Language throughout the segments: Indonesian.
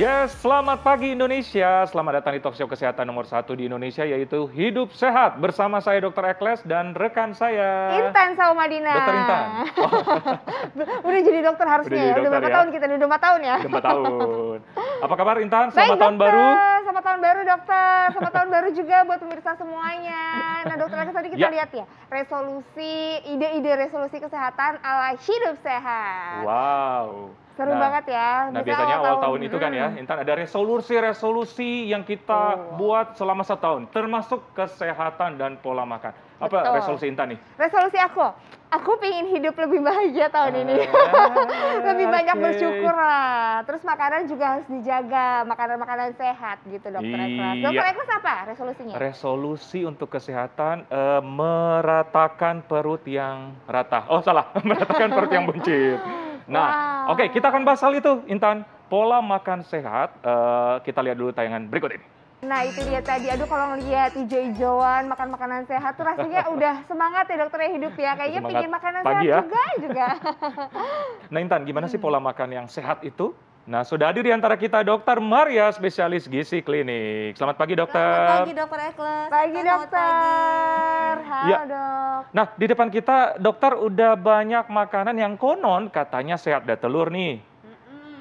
Yes, selamat pagi Indonesia. Selamat datang di Talkshow kesehatan nomor satu di Indonesia yaitu Hidup Sehat bersama saya Dr. Ekles dan rekan saya Intan Saumadina. Dokter Intan. Oh. udah jadi dokter harusnya udah ya? dokter, udah berapa ya? tahun kita? Udah 4 tahun ya. 4 tahun. Apa kabar Intan? Selamat Baik, tahun dokter. baru selamat tahun baru dokter. Selamat tahun baru juga buat pemirsa semuanya. Nah dokter Agus tadi kita ya. lihat ya resolusi, ide-ide resolusi kesehatan ala hidup sehat. Wow. Seru nah, banget ya. Nah, Bisa nah biasanya awal tahun, tahun itu kan ya, Intan hmm. ada resolusi-resolusi yang kita oh. buat selama setahun, termasuk kesehatan dan pola makan. Apa Betul. resolusi Intan nih? Resolusi aku, aku pengen hidup lebih bahagia tahun ini. Ah, lebih okay. banyak bersyukur lah. Terus makanan juga harus dijaga, makanan-makanan sehat gitu dokter Eklas. Iya. Dokter Eklas apa resolusinya? Resolusi untuk kesehatan uh, meratakan perut yang rata. Oh salah, meratakan perut yang buncit. Nah, wow. oke okay, kita akan bahas hal itu Intan. Pola makan sehat, uh, kita lihat dulu tayangan berikut ini. Nah itu dia tadi, aduh kalau ngeliat hijau-hijauan, makan makanan sehat tuh rasanya udah semangat ya dokter ya hidup ya. Kayaknya semangat pingin makanan sehat ya. juga juga. nah Intan, gimana sih hmm. pola makan yang sehat itu? Nah sudah hadir di antara kita dokter Maria, spesialis gizi klinik. Selamat pagi dokter. Selamat pagi dokter Ekles. Pagi Selamat dokter. Pagi. Halo ya. dok. Nah di depan kita dokter udah banyak makanan yang konon katanya sehat. Ada telur nih,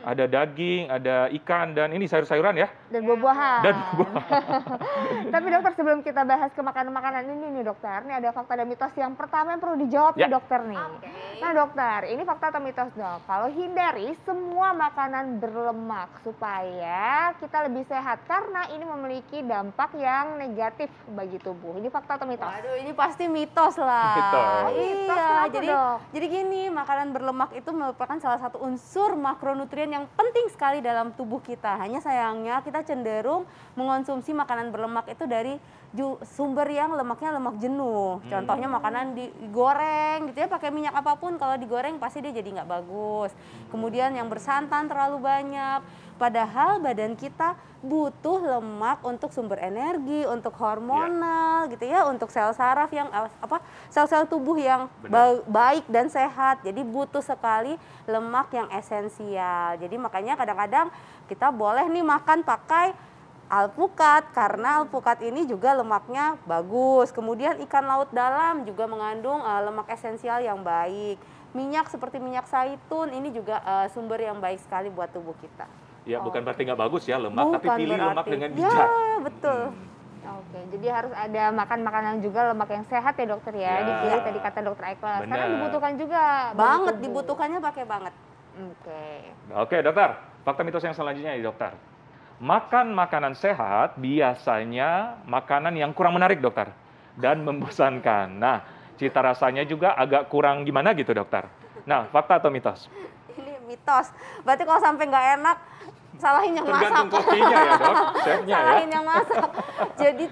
ada daging, ada ikan, dan ini sayur-sayuran ya. Dan buah-buahan. Dan buah-buahan. Tapi dokter sebelum kita bahas ke makanan-makanan ini nih dokter, ini ada fakta dan mitos yang pertama yang perlu dijawab ya. nih dokter nih. Okay. Nah dokter, ini fakta atau mitos dok? Kalau hindari semua makanan berlemak supaya kita lebih sehat karena ini memiliki dampak yang negatif bagi tubuh. Ini fakta atau mitos? Waduh, ini pasti mitos lah. Mitos. Iya, mitos jadi jadi gini, makanan berlemak itu merupakan salah satu unsur makronutrien yang yang penting sekali dalam tubuh kita. Hanya sayangnya kita cenderung mengonsumsi makanan berlemak itu dari sumber yang lemaknya lemak jenuh. Hmm. Contohnya makanan digoreng gitu ya pakai minyak apapun kalau digoreng pasti dia jadi nggak bagus. Hmm. Kemudian yang bersantan terlalu banyak Padahal badan kita butuh lemak untuk sumber energi, untuk hormonal ya. gitu ya, untuk sel saraf yang eh, apa sel-sel tubuh yang ba baik dan sehat. Jadi butuh sekali lemak yang esensial. Jadi makanya kadang-kadang kita boleh nih makan pakai alpukat karena alpukat ini juga lemaknya bagus. Kemudian ikan laut dalam juga mengandung uh, lemak esensial yang baik. Minyak seperti minyak zaitun ini juga uh, sumber yang baik sekali buat tubuh kita. Ya, oh. bukan berarti nggak bagus ya lemak, bukan tapi pilih berarti. lemak dengan ya, bijak. Ya, betul. Hmm. Oke, jadi harus ada makan makanan juga lemak yang sehat ya dokter ya, ya. dipilih tadi kata dokter Eko. Karena dibutuhkan juga. Banget, tubuh. dibutuhkannya pakai banget. Oke. Oke dokter, fakta mitos yang selanjutnya ya dokter. Makan makanan sehat biasanya makanan yang kurang menarik dokter dan membosankan. Nah, cita rasanya juga agak kurang gimana gitu dokter. Nah, fakta atau mitos? mitos. Berarti kalau sampai nggak enak salahin yang Tergantung masak. kopinya ya dok, ya. Salahin yang masak. Jadi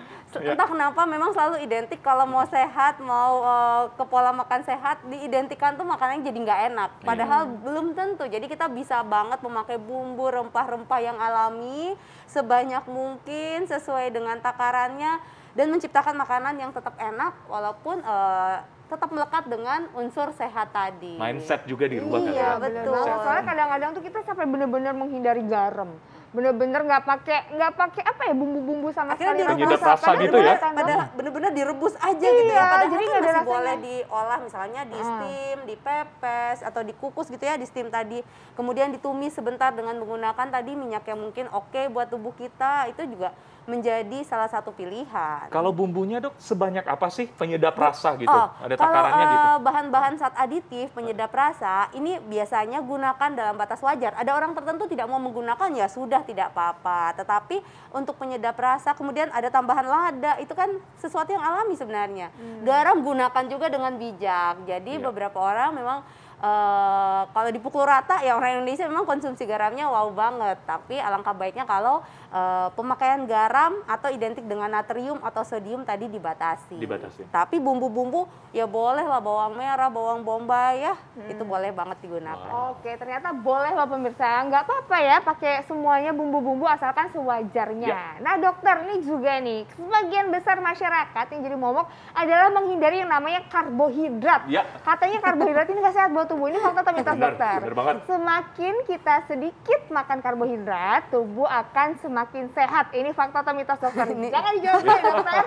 ya. entah kenapa memang selalu identik kalau mau sehat, mau uh, eh, ke pola makan sehat, diidentikan tuh makanannya jadi nggak enak. Iya. Padahal hmm. belum tentu. Jadi kita bisa banget memakai bumbu rempah-rempah yang alami sebanyak mungkin sesuai dengan takarannya dan menciptakan makanan yang tetap enak walaupun uh, tetap melekat dengan unsur sehat tadi. Mindset juga dirubah iya, kan Iya betul. Mindset. Soalnya kadang-kadang tuh kita sampai benar-benar menghindari garam bener-bener nggak pakai nggak pakai apa ya bumbu-bumbu sama Akhirnya sekali direbus rasa gitu ya padahal bener-bener direbus aja iya, gitu ya padahal jadi kan masih boleh diolah misalnya di ah. steam di pepes atau dikukus gitu ya di steam tadi kemudian ditumis sebentar dengan menggunakan tadi minyak yang mungkin oke okay buat tubuh kita itu juga menjadi salah satu pilihan. Kalau bumbunya dok sebanyak apa sih penyedap rasa gitu? Oh, Ada takarannya kalau, uh, gitu? Eh, bahan-bahan saat aditif penyedap rasa ini biasanya gunakan dalam batas wajar. Ada orang tertentu tidak mau menggunakan ya sudah tidak apa-apa. Tetapi untuk penyedap rasa kemudian ada tambahan lada itu kan sesuatu yang alami sebenarnya. Hmm. Garam gunakan juga dengan bijak. Jadi ya. beberapa orang memang Eh, kalau dipukul rata ya orang Indonesia memang konsumsi garamnya wow banget, tapi alangkah baiknya kalau e, pemakaian garam atau identik dengan natrium atau sodium tadi dibatasi. Dibatasi. Tapi bumbu-bumbu ya boleh lah bawang merah, bawang bombay ya, hmm. itu boleh banget digunakan. Wow. Oke, ternyata boleh lah pemirsa. Nggak apa-apa ya pakai semuanya bumbu-bumbu asalkan sewajarnya. Ya. Nah, dokter ini juga nih, sebagian besar masyarakat yang jadi momok adalah menghindari yang namanya karbohidrat. Ya. Katanya karbohidrat ini nggak sehat buat tubuh ini fakta tapi tas dokter. Benar banget. Semakin kita sedikit makan karbohidrat, tubuh akan semakin sehat. Ini fakta atau mitos dokter. Ini. Jangan dijawab ya, dokter.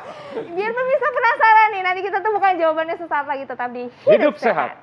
Biar pemirsa penasaran nih. Nanti kita temukan jawabannya sesaat lagi tetap di hidup, hidup sehat. sehat.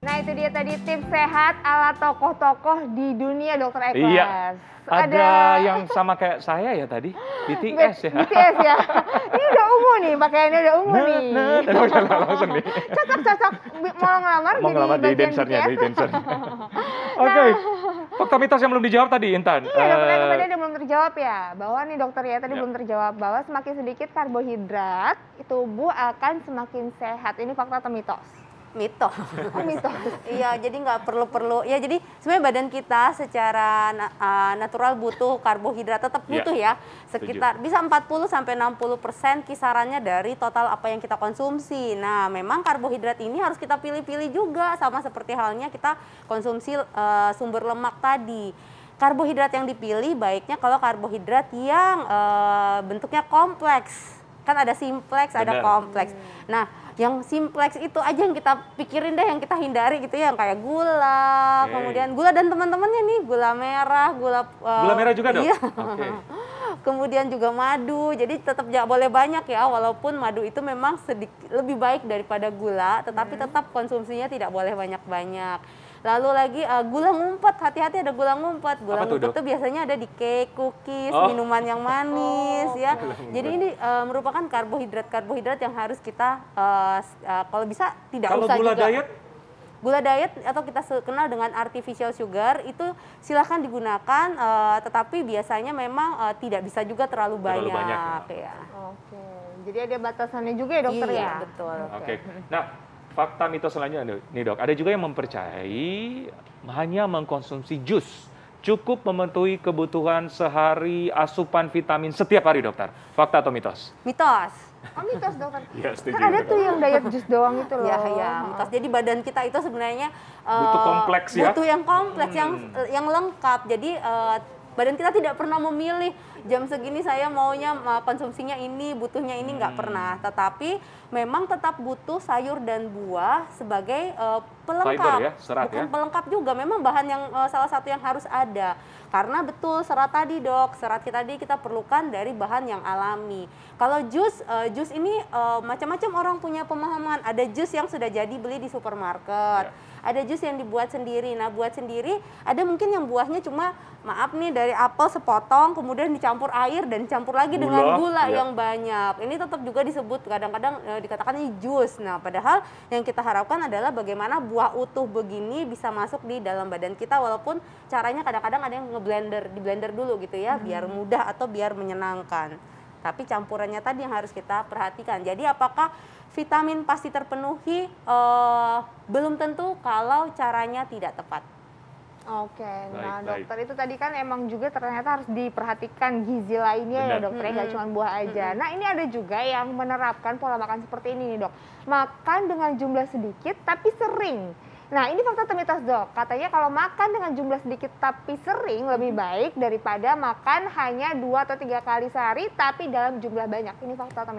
Nah itu dia tadi tips sehat ala tokoh-tokoh di dunia dokter Eko. Iya. Ada... ada yang sama kayak saya ya tadi, BTS ya. BTS ya. Ini udah nih, pakaiannya udah ungu nah, nih. Nah, nah, udah langsung nih. Cocok-cocok mau ngelamar mau ngelamar jadi dancernya, di gitu. dancer. Oke. Okay. Nah. mitos yang belum dijawab tadi, Intan. Iya, dokter uh, tadi eh, belum terjawab ya. Bahwa nih dokter ya, tadi ya. belum terjawab. Bahwa semakin sedikit karbohidrat, tubuh akan semakin sehat. Ini fakta atau mitos? mitos. Oh, mitos. iya, jadi nggak perlu-perlu. Ya, jadi sebenarnya badan kita secara uh, natural butuh karbohidrat tetap iya, butuh yeah. ya. Sekitar Tujuh. bisa 40 sampai 60% kisarannya dari total apa yang kita konsumsi. Nah, memang karbohidrat ini harus kita pilih-pilih juga sama seperti halnya kita konsumsi uh, sumber lemak tadi karbohidrat yang dipilih baiknya kalau karbohidrat yang e, bentuknya kompleks kan ada simplex, Benar. ada kompleks. Nah, yang simplex itu aja yang kita pikirin deh, yang kita hindari gitu ya, yang kayak gula, okay. kemudian gula dan teman-temannya nih, gula merah, gula uh, gula merah juga dong. Iya. Okay. kemudian juga madu. Jadi tetap tidak boleh banyak ya, walaupun madu itu memang sedikit lebih baik daripada gula, tetapi hmm. tetap konsumsinya tidak boleh banyak-banyak. Lalu lagi uh, gula ngumpet, hati-hati ada gula ngumpet. Gula ngumpet itu biasanya ada di cake, cookies, oh. minuman yang manis oh. ya. Jadi ini uh, merupakan karbohidrat-karbohidrat yang harus kita uh, uh, kalau bisa tidak kalau usah gula juga. diet gula diet atau kita kenal dengan artificial sugar itu silahkan digunakan uh, tetapi biasanya memang uh, tidak bisa juga terlalu banyak, terlalu banyak ya. ya. Oke. Jadi ada batasannya juga ya dokter iya, ya. betul. Oke. Okay. Nah, fakta mitos selanjutnya nih dok, ada juga yang mempercayai hanya mengkonsumsi jus cukup memenuhi kebutuhan sehari asupan vitamin setiap hari dokter. Fakta atau mitos? Mitos. Oh mitos dokter. ya, setuju, kan ada tuh yang diet jus doang itu loh. Ya, ya, mitos. Jadi badan kita itu sebenarnya eh, butuh uh, kompleks ya. Butuh yang kompleks, hmm. yang yang lengkap. Jadi uh, badan kita tidak pernah memilih jam segini saya maunya konsumsinya ini butuhnya ini nggak hmm. pernah tetapi memang tetap butuh sayur dan buah sebagai uh, pelengkap ya, serat bukan ya. pelengkap juga memang bahan yang uh, salah satu yang harus ada karena betul serat tadi dok serat kita tadi kita perlukan dari bahan yang alami kalau jus uh, jus ini uh, macam-macam orang punya pemahaman ada jus yang sudah jadi beli di supermarket yeah ada jus yang dibuat sendiri. Nah, buat sendiri ada mungkin yang buahnya cuma maaf nih dari apel sepotong kemudian dicampur air dan dicampur lagi gula, dengan gula ya. yang banyak. Ini tetap juga disebut kadang-kadang dikatakan ini jus. Nah, padahal yang kita harapkan adalah bagaimana buah buah utuh begini bisa masuk di dalam badan kita walaupun caranya kadang-kadang ada yang ngeblender di blender dulu gitu ya hmm. biar mudah atau biar menyenangkan tapi campurannya tadi yang harus kita perhatikan jadi apakah vitamin pasti terpenuhi eh, belum tentu kalau caranya tidak tepat Oke, okay. nah dokter itu tadi kan emang juga ternyata harus diperhatikan gizi lainnya ya, Benar. ya dokter, nggak mm-hmm. cuma buah aja. Mm-hmm. Nah ini ada juga yang menerapkan pola makan seperti ini nih dok, makan dengan jumlah sedikit tapi sering. Nah ini fakta temitas dok, katanya kalau makan dengan jumlah sedikit tapi sering lebih baik daripada makan hanya dua atau tiga kali sehari tapi dalam jumlah banyak. Ini fakta atau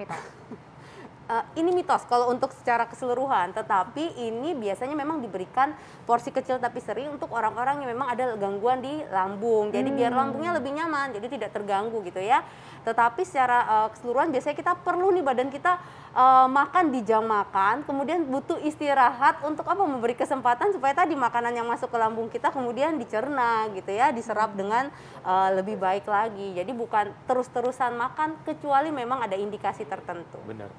uh, ini mitos kalau untuk secara keseluruhan, tetapi ini biasanya memang diberikan porsi kecil tapi sering untuk orang-orang yang memang ada gangguan di lambung. Jadi hmm. biar lambungnya lebih nyaman, jadi tidak terganggu gitu ya. Tetapi secara uh, keseluruhan biasanya kita perlu nih badan kita uh, makan di jam makan, kemudian butuh istirahat untuk apa? Memberi kesempatan supaya tadi makanan yang masuk ke lambung kita kemudian dicerna gitu ya, diserap dengan uh, lebih baik lagi. Jadi bukan terus-terusan makan kecuali memang ada indikasi tertentu. Benar.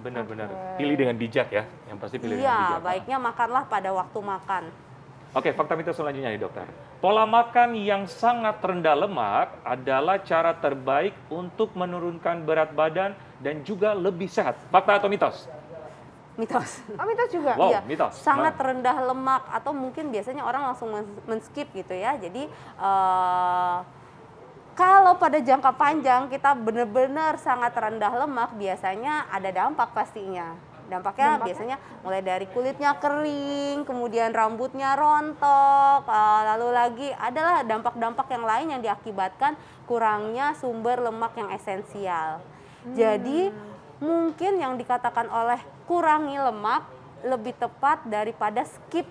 Benar-benar. Pilih dengan bijak ya. Yang pasti pilih iya, dengan bijak. Iya, baiknya nah. makanlah pada waktu makan. Oke, fakta mitos selanjutnya nih dokter. Pola makan yang sangat rendah lemak adalah cara terbaik untuk menurunkan berat badan dan juga lebih sehat. Fakta atau mitos? Mitos. Oh, mitos juga. Wow, iya. mitos. Sangat nah. rendah lemak atau mungkin biasanya orang langsung men-skip gitu ya. Jadi uh, kalau pada jangka panjang kita benar-benar sangat rendah lemak biasanya ada dampak pastinya dampaknya, dampaknya biasanya mulai dari kulitnya kering kemudian rambutnya rontok eh, lalu lagi adalah dampak-dampak yang lain yang diakibatkan kurangnya sumber lemak yang esensial hmm. jadi mungkin yang dikatakan oleh kurangi lemak lebih tepat daripada skip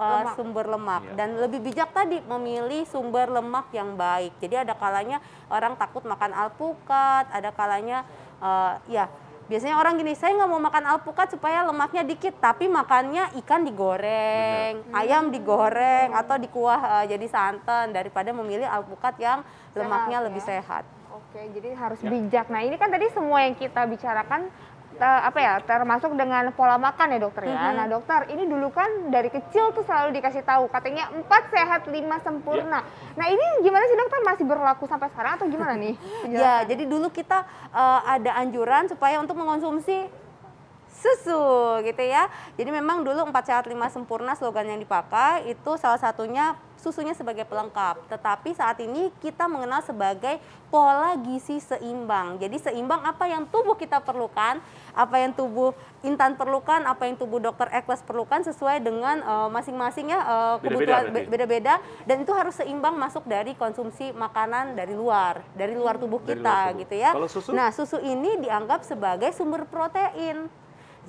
Eh, lemak. sumber lemak iya. dan lebih bijak tadi memilih sumber lemak yang baik. Jadi ada kalanya orang takut makan alpukat, ada kalanya uh, ya biasanya orang gini saya nggak mau makan alpukat supaya lemaknya dikit tapi makannya ikan digoreng Bener. ayam hmm. digoreng atau dikuah uh, eh, jadi santan daripada memilih alpukat yang lemaknya sehat, lebih ya? sehat oke jadi harus ya. bijak nah ini kan tadi semua yang kita bicarakan apa ya termasuk dengan pola makan ya dokter ya. Mm-hmm. Nah dokter ini dulu kan dari kecil tuh selalu dikasih tahu katanya empat sehat lima sempurna. Yeah. Nah ini gimana sih dokter masih berlaku sampai sekarang atau gimana nih? ya jadi dulu kita uh, ada anjuran supaya untuk mengonsumsi susu gitu ya. Jadi memang dulu empat sehat lima sempurna slogan yang dipakai itu salah satunya susunya sebagai pelengkap. Tetapi saat ini kita mengenal sebagai pola gizi seimbang. Jadi seimbang apa yang tubuh kita perlukan, apa yang tubuh Intan perlukan, apa yang tubuh dokter Eklas perlukan sesuai dengan uh, masing-masing ya uh, kebutuhan beda-beda dan itu harus seimbang masuk dari konsumsi makanan dari luar, dari luar tubuh kita luar tubuh. gitu ya. susu? Nah, susu ini dianggap sebagai sumber protein.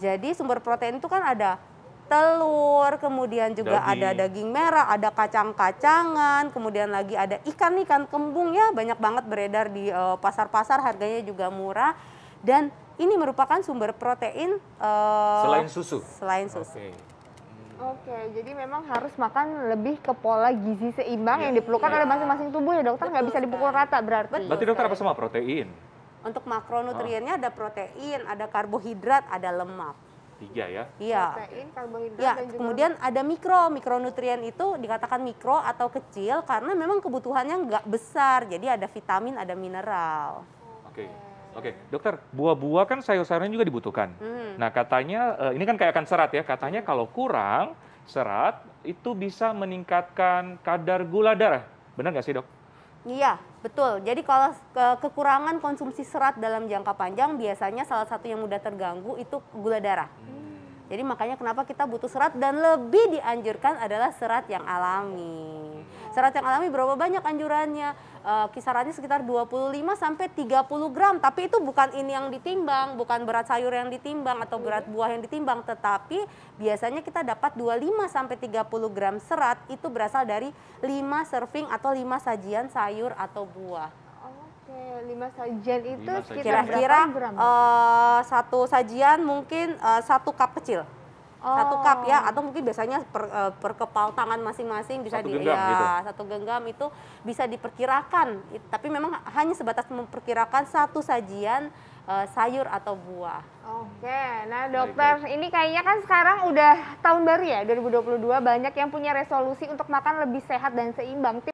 Jadi sumber protein itu kan ada telur, kemudian juga daging. ada daging merah, ada kacang-kacangan, kemudian lagi ada ikan ikan kembung ya banyak banget beredar di eh, pasar-pasar, uh, harganya juga murah dan ini merupakan sumber protein uh, selain susu. Selain susu. Okay. Oke, jadi memang harus makan lebih ke pola gizi seimbang ya, yang iya. diperlukan ya. oleh masing-masing tubuh ya dokter, nggak bisa dipukul rata berarti. Berarti dokter apa semua protein? Untuk makronutriennya ada protein, ada karbohidrat, ada lemak. Tiga ya? Iya. Protein, karbohidrat, ya, dan juga kemudian ada mikro. Mikronutrien itu dikatakan mikro atau kecil karena memang kebutuhannya nggak besar. Jadi ada vitamin, ada mineral. Oke. Okay. Oke, okay. dokter, buah-buah kan sayur sayurnya juga dibutuhkan. Hmm. Nah, katanya eh, ini kan kayak akan serat ya. Katanya hmm. kalau kurang serat itu bisa meningkatkan kadar gula darah. Benar nggak sih, dok? Iya, betul. Jadi kalau ke kekurangan konsumsi serat dalam jangka panjang biasanya salah satu yang mudah terganggu itu gula darah. Hmm jadi makanya kenapa kita butuh serat dan lebih dianjurkan adalah serat yang alami. Serat yang alami berapa banyak anjurannya? E, kisarannya sekitar 25 sampai 30 gram, tapi itu bukan ini yang ditimbang, bukan berat sayur yang ditimbang atau berat buah yang ditimbang, tetapi biasanya kita dapat 25 sampai 30 gram serat itu berasal dari 5 serving atau 5 sajian sayur atau buah lima sajian itu kira-kira uh, satu sajian mungkin uh, satu cup kecil oh. satu cup ya oh. atau mungkin biasanya per, uh, per kepal tangan masing-masing bisa satu di genggam, ya gitu. satu genggam itu bisa diperkirakan tapi memang hanya sebatas memperkirakan satu sajian uh, sayur atau buah. Oke, nah dokter, baik, ini kayaknya kan sekarang udah tahun baru ya 2022 banyak yang punya resolusi untuk makan lebih sehat dan seimbang.